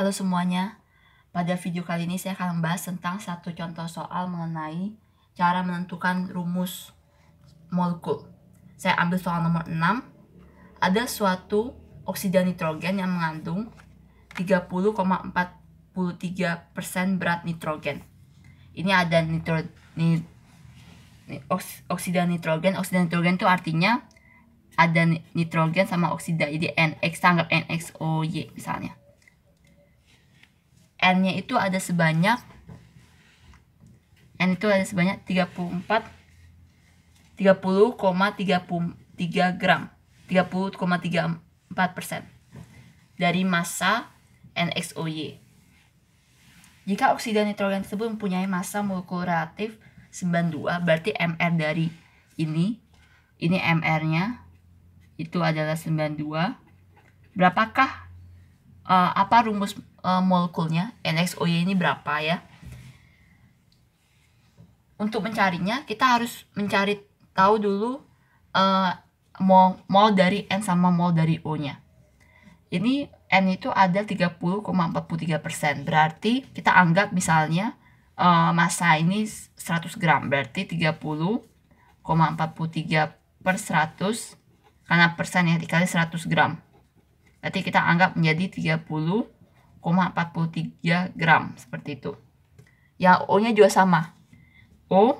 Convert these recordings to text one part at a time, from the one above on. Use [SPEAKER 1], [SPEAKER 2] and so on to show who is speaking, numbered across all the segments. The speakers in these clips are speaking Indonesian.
[SPEAKER 1] Halo semuanya, pada video kali ini saya akan membahas tentang satu contoh soal mengenai cara menentukan rumus molekul. Saya ambil soal nomor 6. Ada suatu oksida nitrogen yang mengandung 30,43% berat nitrogen. Ini ada nitro, ni oks, oksida nitrogen. Oksida nitrogen itu artinya ada nitrogen sama oksida jadi NX, tanggap NXOY misalnya n-nya itu ada sebanyak n itu ada sebanyak 34 30,33 gram 30,34 persen dari massa NXOY. Jika oksida nitrogen tersebut mempunyai massa molekul relatif 92, berarti MR dari ini, ini MR-nya, itu adalah 92. Berapakah uh, apa rumus uh, eh, molekulnya NXOY ini berapa ya untuk mencarinya kita harus mencari tahu dulu uh, mol mol dari N sama mol dari O nya ini N itu ada 30,43% berarti kita anggap misalnya uh, masa ini 100 gram berarti 30,43 per 100 karena persen ya dikali 100 gram Berarti kita anggap menjadi 30,43 gram seperti itu. Ya O-nya juga sama. O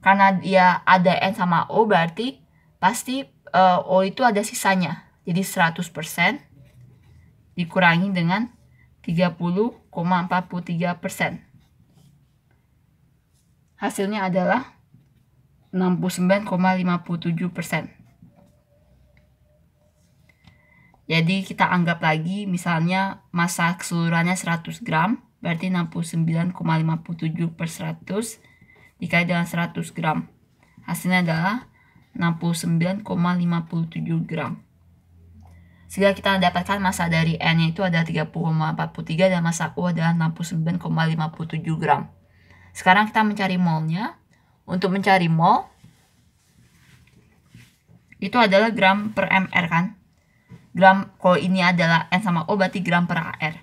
[SPEAKER 1] karena dia ada N sama O berarti pasti uh, O itu ada sisanya. Jadi 100% dikurangi dengan 30,43%. Hasilnya adalah 69,57%. Jadi kita anggap lagi misalnya massa keseluruhannya 100 gram, berarti 69,57 per 100 dikali dengan 100 gram. Hasilnya adalah 69,57 gram. Sehingga kita dapatkan massa dari N itu ada 30,43 dan massa U adalah 69,57 gram. Sekarang kita mencari molnya. Untuk mencari mol, itu adalah gram per mr kan gram kalau ini adalah N sama O berarti gram per AR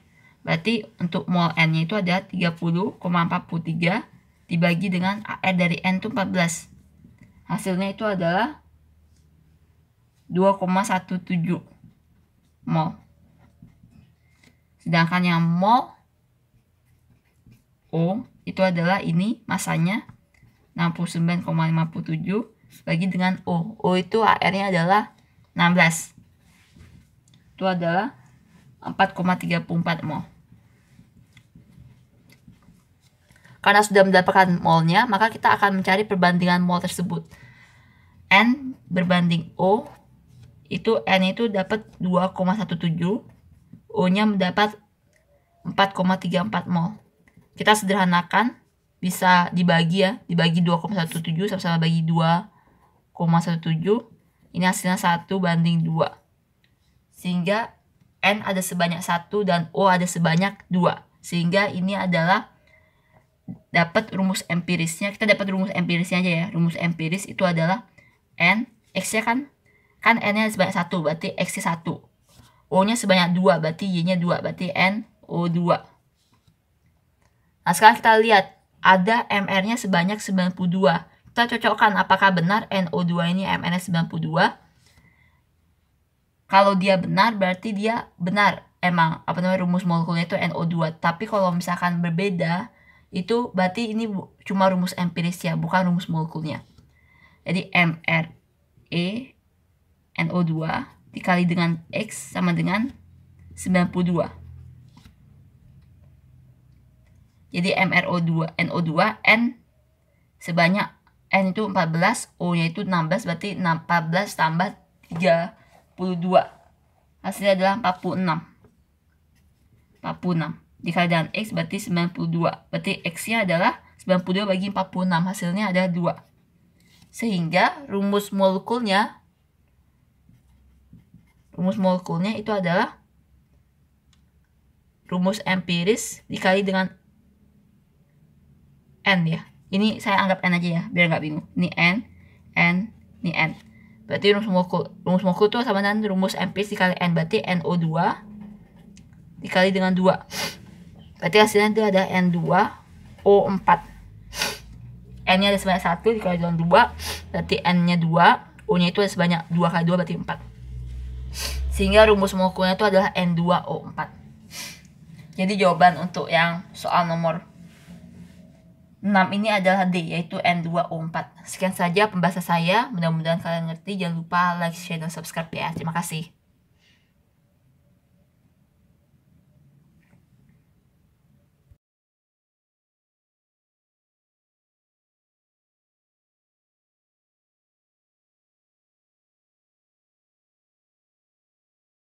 [SPEAKER 1] berarti untuk mol N-nya itu ada 30,43 dibagi dengan AR dari N itu 14 hasilnya itu adalah 2,17 mol sedangkan yang mol O itu adalah ini masanya 69,57 bagi dengan O O itu AR-nya adalah 16 itu adalah 4,34 mol. Karena sudah mendapatkan molnya, maka kita akan mencari perbandingan mol tersebut. N berbanding O, itu N itu dapat 2,17, O-nya mendapat 4,34 mol. Kita sederhanakan, bisa dibagi ya, dibagi 2,17 sama-sama bagi 2,17. Ini hasilnya 1 banding 2 sehingga N ada sebanyak satu dan O ada sebanyak dua sehingga ini adalah dapat rumus empirisnya kita dapat rumus empirisnya aja ya rumus empiris itu adalah N X nya kan kan N nya sebanyak satu berarti X nya satu O nya sebanyak dua berarti Y nya dua berarti N O dua Nah, sekarang kita lihat ada MR-nya sebanyak 92. Kita cocokkan apakah benar n o dua ini MR-nya 92 kalau dia benar berarti dia benar emang apa namanya rumus molekulnya itu NO2 tapi kalau misalkan berbeda itu berarti ini cuma rumus empiris ya bukan rumus molekulnya jadi MRE NO2 dikali dengan X sama dengan 92 jadi MRO2 NO2 N sebanyak N itu 14 O nya itu 16 berarti 14 tambah 3 42 hasilnya adalah 46 46 dikali dengan X berarti 92 berarti X-nya adalah 92 bagi 46 hasilnya ada 2 sehingga rumus molekulnya rumus molekulnya itu adalah rumus empiris dikali dengan N ya ini saya anggap N aja ya biar nggak bingung ini N N ini N Berarti rumus Moku, rumus Moku itu sama dengan rumus MPs dikali N. Berarti NO2 dikali dengan 2. Berarti hasilnya itu ada N2O4. N-nya ada sebanyak 1 dikali dengan 2. Berarti N-nya 2. O-nya itu ada sebanyak 2 kali 2 berarti 4. Sehingga rumus mokunya itu adalah N2O4. Jadi jawaban untuk yang soal nomor 6 ini adalah D yaitu N2O4 sekian saja pembahasan saya mudah-mudahan kalian ngerti jangan lupa like, share, dan subscribe ya terima kasih